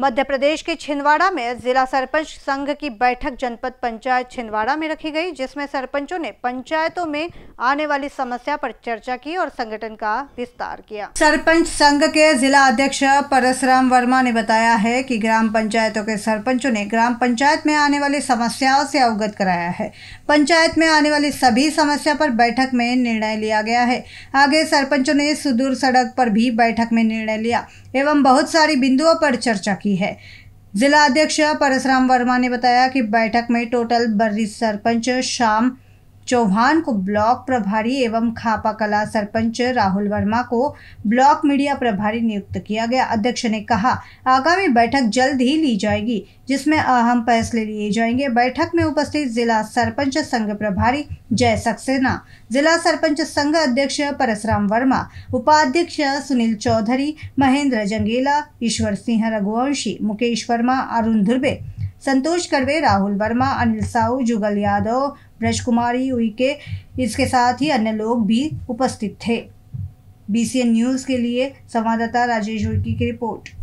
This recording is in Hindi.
मध्य प्रदेश के छिंदवाड़ा में जिला सरपंच संघ की बैठक जनपद पंचायत छिंदवाड़ा में रखी गई जिसमें सरपंचों ने पंचायतों में आने वाली समस्या पर चर्चा की और संगठन का विस्तार किया सरपंच संघ के जिला अध्यक्ष परसराम वर्मा ने बताया है कि ग्राम पंचायतों के सरपंचों ने ग्राम पंचायत में आने वाली समस्याओं से अवगत कराया है पंचायत में आने वाली सभी समस्या पर बैठक में निर्णय लिया गया है आगे सरपंचों ने सुदूर सड़क पर भी बैठक में निर्णय लिया एवं बहुत सारी बिंदुओं पर चर्चा की की है जिला अध्यक्ष परसराम वर्मा ने बताया कि बैठक में टोटल बर्री सरपंच शाम चौहान को ब्लॉक प्रभारी एवं खापा कला सरपंच राहुल वर्मा को ब्लॉक मीडिया प्रभारी नियुक्त किया गया अध्यक्ष ने कहा आगामी बैठक जल्द ही ली जाएगी जिसमें अहम फैसले लिए जाएंगे बैठक में उपस्थित जिला सरपंच संघ प्रभारी जय सक्सेना जिला सरपंच संघ अध्यक्ष परसराम वर्मा उपाध्यक्ष सुनील चौधरी महेंद्र जंगेला ईश्वर सिंह रघुवंशी मुकेश वर्मा अरुण धुर्वे संतोष कर्वे राहुल वर्मा अनिल साहू जुगल यादव ब्रज कुमारी उइके इसके साथ ही अन्य लोग भी उपस्थित थे बी न्यूज़ के लिए संवाददाता राजेश उइकी की रिपोर्ट